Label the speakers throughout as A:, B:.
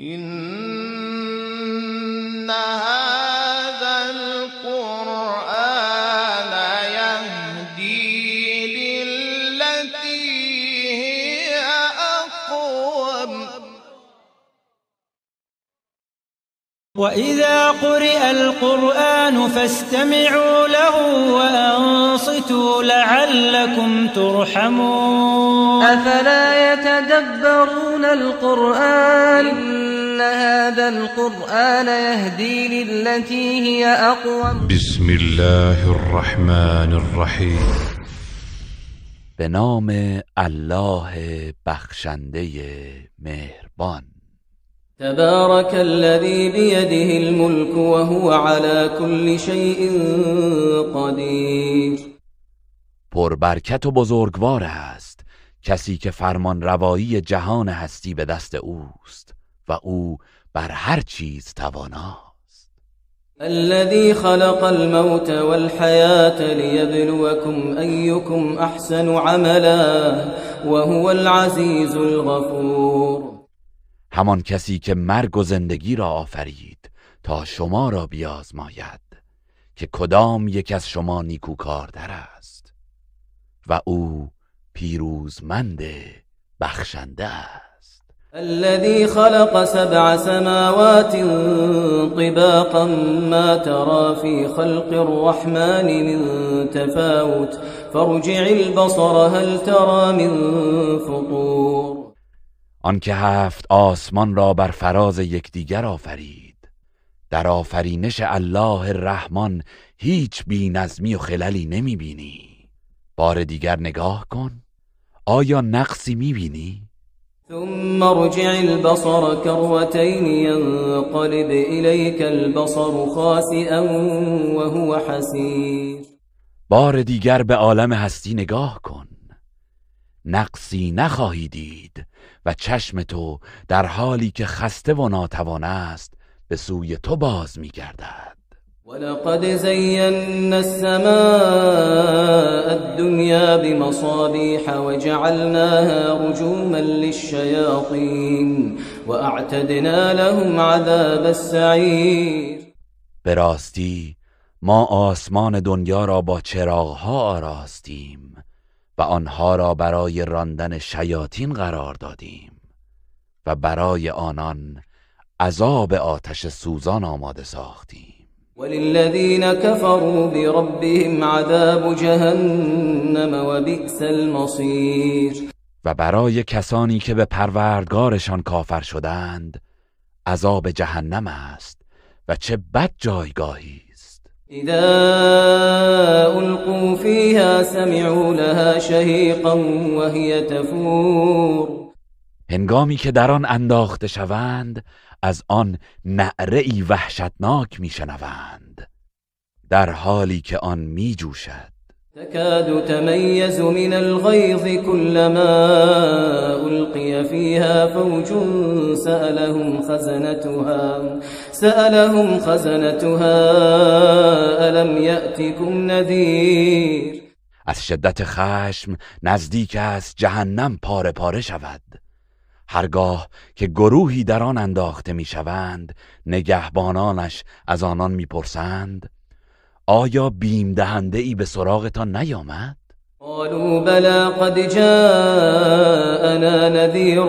A: إن هذا القرآن يهدي هي وإذا قرئ القرآن فاستمعوا له وأنصتوا لعلكم ترحمون أفلا يتدبرون القرآن هذا القرآن يهدي للتي هي
B: بسم الله الرحمن الرحيم به نام الله بخشنده مهربان
A: تبارك الذي بيده الملك وهو على كل شيء قدير
B: پربرکت و بزرگوار است کسی که فرمان روایی جهان هستی به دست اوست و او بر هر چیز تواناست
A: الذي خلق الموت والحياة ليبلوكم أيكم احسن عملا وهو العزيز الغفور
B: همان کسی که مرگ و زندگی را آفرید تا شما را بیازماید که کدام یک از شما نیکوکار در است و او پیروزمند بخشنده است
A: الذي خلق سبع سماوات طباقا ما ترى في خلق الرحمن من تفاوت فارجع البصر هل ترى من فطور
B: آنکه هفت آسمان را بر فراز یکدیگر آفرید در آفرینش الله الرحمن هیچ بینظمی و خللی نمیبینی بار دیگر نگاه کن آیا نقصی میبینی؟
A: ثم ارجع البصر كروتين ينقلب إليك البصر خاسئا وهو حسير
B: بار دیگر به عالم هستی نگاه کن نقصی نخواهی دید و چشم تو در حالی که خسته و ناتوان است به سوی تو باز می گردد
A: ولقد زینا السماء الدنيا بمصابيح وجعلناها رجوما للشياطين واعتدنا لهم عذاب السعير
B: به ما آسمان دنیا را با چراغ ها آراستیم و آنها را برای راندن شیاطین قرار دادیم و برای آنان عذاب آتش سوزان آماده ساختیم
A: وللذين كفروا بربهم عذاب جهنم و بئس المصیر
B: و برای کسانی که به پروردگارشان کافر شدند عذاب جهنم است و چه بد جایگاهی است
A: اذا القوا فيها سمعوا لها شهيقا وهي تفور
B: هنگامی که در آن انداخته شوند از آن نعره ای وحشتناک شنوند در حالی که آن می جوشد
A: تکاد تميز من الغيظ كلما ألقي فيها فوج سألهم خزنتها سألهم خزنتها الم يأتكم نذير
B: از شدت خشم نزدیک است جهنم پاره پاره شود هرگاه که گروهی در آن انداخته میشوند نگهبانانش از آنان میپرسند آیا بیم دهنده ای به سراغتان نیامد
A: قالوا بلا قد جاءنا نذير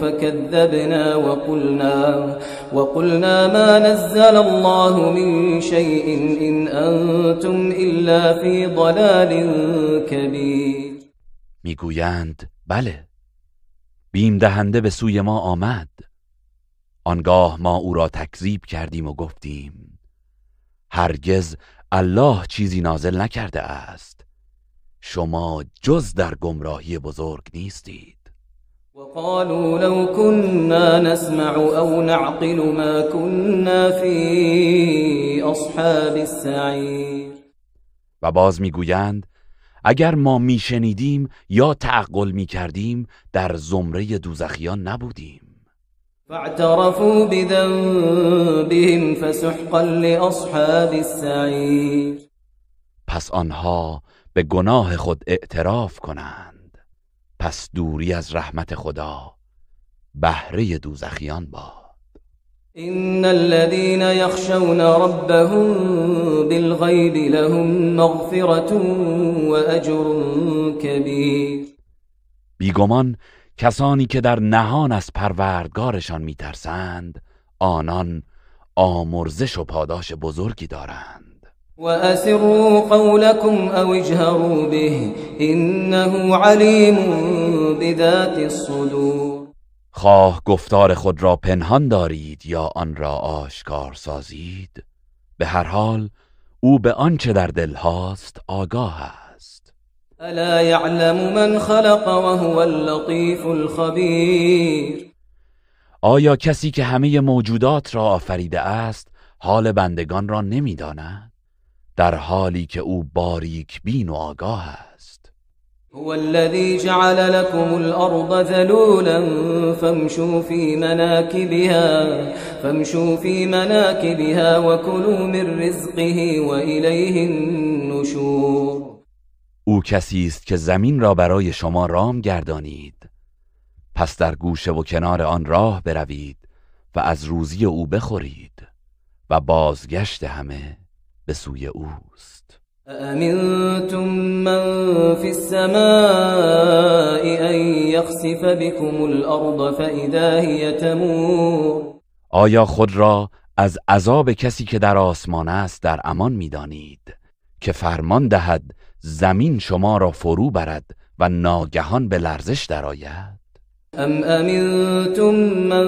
A: فكذبنا وقلنا وقلنا ما نزل الله من شيء ان انتم الا في ضلال كبير
B: میگویند بله بیم دهنده به سوی ما آمد آنگاه ما او را تکذیب کردیم و گفتیم هرگز الله چیزی نازل نکرده است شما جز در گمراهی بزرگ نیستید
A: وقالوا لو كنا نسمع او نعقل ما كنا في اصحاب السعير
B: و باز میگویند اگر ما میشنیدیم یا تعقل میکردیم در زمره دوزخیان نبودیم
A: فاعترفوا بذنبهم فسحقا لاصحاب السعیر
B: پس آنها به گناه خود اعتراف کنند پس دوری از رحمت خدا بهره دوزخیان باد
A: إن الذين يخشون ربهم بالغيب لهم مغفرة وأجر كبير
B: بیگمان کسانی که در نهان از پروردگارشان میترسند آنان آمرزش و پاداش بزرگی دارند
A: و اسروا قولکم او اجهروا به انه علیم بذات الصدور
B: خواه گفتار خود را پنهان دارید یا آن را آشکار سازید به هر حال او به آنچه در دل هاست آگاه است
A: الا یعلم من خلق و اللطیف الخبیر
B: آیا کسی که همه موجودات را آفریده است حال بندگان را نمیداند در حالی که او باریک بین و آگاه است
A: هو الذي جعل لكم الأرض ذلولا فامشوا في مناكبها فامشوا في مناكبها وكلوا من رزقه وإليه النشور
B: او کسی است که زمین را برای شما رام گردانید پس در گوشه و کنار آن راه بروید و از روزی او بخورید و بازگشت همه به سوی اوست
A: أأمنتم من في السماء أن يخسف بكم الأرض فإذا هي تمور
B: آیا خود را از عذاب کسی که در آسمان است در امان میدانید که فرمان دهد زمین شما را فرو برد و ناگهان به لرزش درآید
A: ام امنتم من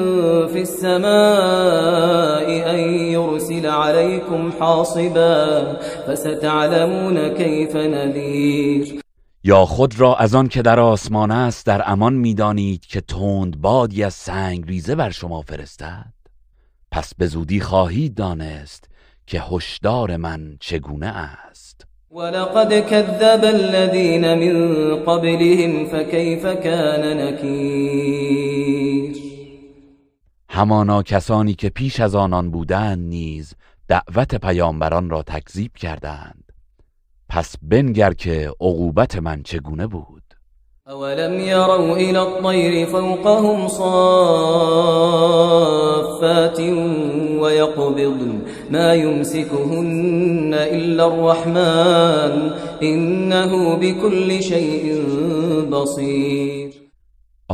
A: فی السماء ان یرسل علیکم حاصبا فستعلمون کیف نذیر
B: یا خود را از آن که در آسمان است در امان میدانید که تند بادی از سنگ ریزه بر شما فرستد پس به زودی خواهید دانست که هشدار من چگونه است
A: ولقد كذب الذين من قبلهم فكيف كان نكير
B: همانا کسانی که پیش از آنان بودند نیز دعوت پیامبران را تکذیب کردند پس بنگر که عقوبت من چگونه بود
A: اولم یروا الی الطیر فوقهم صافات و یقبض ما یمسکهن الا الرحمن انه بکل شیء بصیر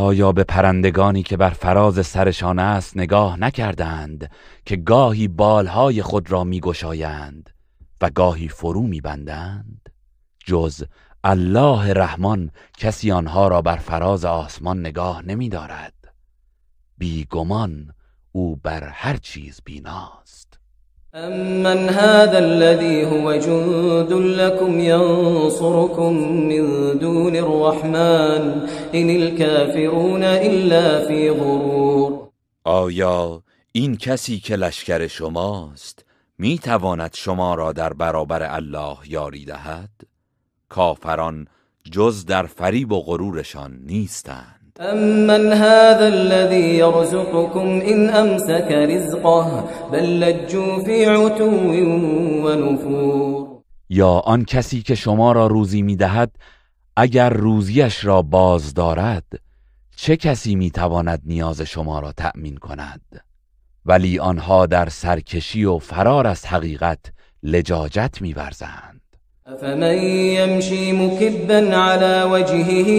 B: آیا به پرندگانی که بر فراز سرشان است نگاه نکردند که گاهی بالهای خود را میگشایند و گاهی فرو میبندند جز الله رحمان کسی آنها را بر فراز آسمان نگاه نمیدارد بیگمان او بر هر چیز بیناست
A: اما هذا الذي هو جند لكم ينصركم من دون الرحمن إِنِ الكافرون إلا في غرور
B: آیا این کسی که لشکر شماست می تواند شما را در برابر الله یاری دهد؟ کافران جز در فریب و غرورشان نیستند
A: اما هذا الذي يرزقكم إن أمسك رزقه بل لَجُّوا في عتو و
B: یا آن کسی که شما را روزی میدهد اگر روزیش را باز دارد چه کسی میتواند نیاز شما را تأمین کند ولی آنها در سرکشی و فرار از حقیقت لجاجت میورزند
A: أفمن يمشي مكبا على وجهه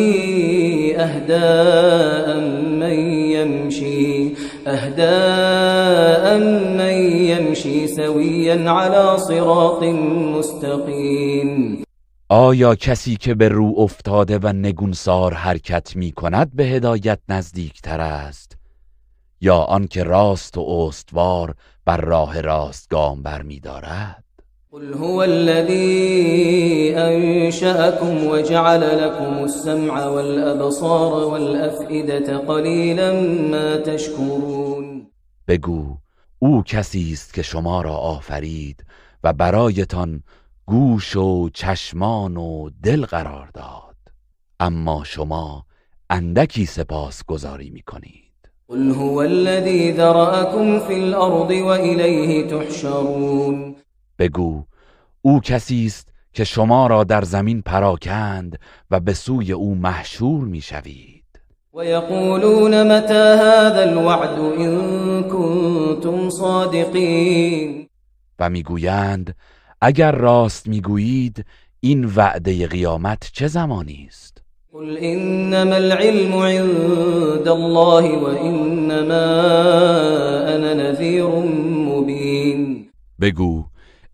A: أهداء من يمشي أهداء من يمشي سويا على صراط مستقيم
B: آیا کسی که به رو افتاده و نگونسار حرکت می کند به هدایت نزدیک تر است یا آنکه راست و استوار بر راه راست گام بر می دارد؟
A: قل هو الذي أنشأكم وجعل لكم السمع والأبصار والأفئدة قليلا ما تشكرون
B: بگو او کسی است که شما را آفرید و برایتان گوش و چشمان و دل قرار داد اما شما اندکی سپاس گذاری می کنید
A: قل هو الذي ذرأكم في الأرض وإليه تحشرون
B: بگو او کسی است که شما را در زمین پراکند و به سوی او محشور میشوید
A: و متی هذا الوعد ان کنتم صادقین
B: و میگویند اگر راست میگویید این وعده قیامت چه زمانی است
A: قل انما العلم عند الله و انا نذیر مبین
B: بگو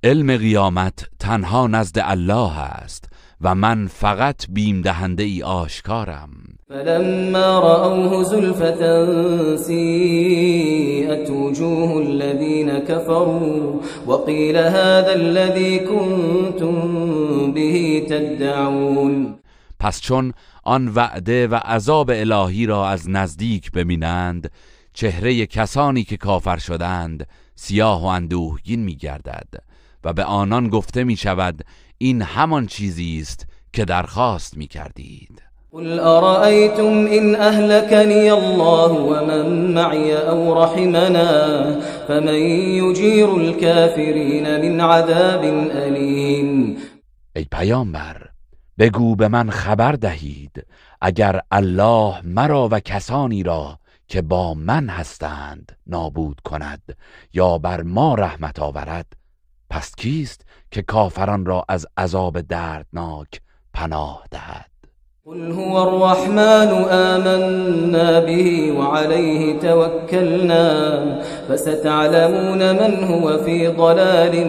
B: علم قیامت تنها نزد الله است و من فقط بیم دهنده ای آشکارم
A: فلما رأوه زلفة سیعت وجوه الذین كفروا وقیل هذا الذی کنتم به تدعون
B: پس چون آن وعده و عذاب الهی را از نزدیک ببینند چهره کسانی که کافر شدند سیاه و اندوهگین می و به آنان گفته می شود این همان چیزی است که درخواست می کردید
A: قل أرأيتم ان اهلكني الله ومن معي او رحمنا فمن يجير الكافرين من عذاب اليم
B: ای پیامبر بگو به من خبر دهید اگر الله مرا و کسانی را که با من هستند نابود کند یا بر ما رحمت آورد پس کیست که کافران را از عذاب دردناک پناه دهد
A: قل هو الرحمن آمنا به وعليه توكلنا فستعلمون من هو في ضلال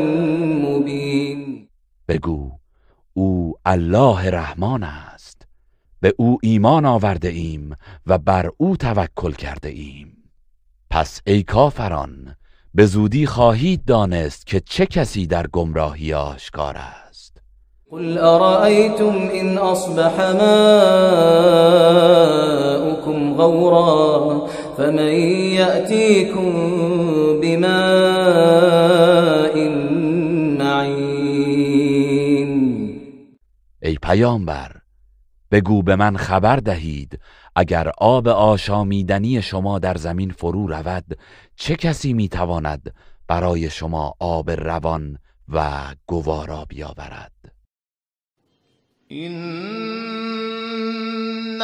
A: مبين
B: بگو او الله رحمان است به او ایمان آورده ایم و بر او توکل کرده ایم پس ای کافران به زودی خواهید دانست که چه کسی در گمراهی آشکار است
A: قل ارائیتم این اصبح ماؤکم غورا فمن یأتیکم بماء معین
B: ای پیامبر بگو به من خبر دهید اگر آب آشامیدنی شما در زمین فرو رود چه کسی میتواند برای شما آب روان و گوارا بیاورد این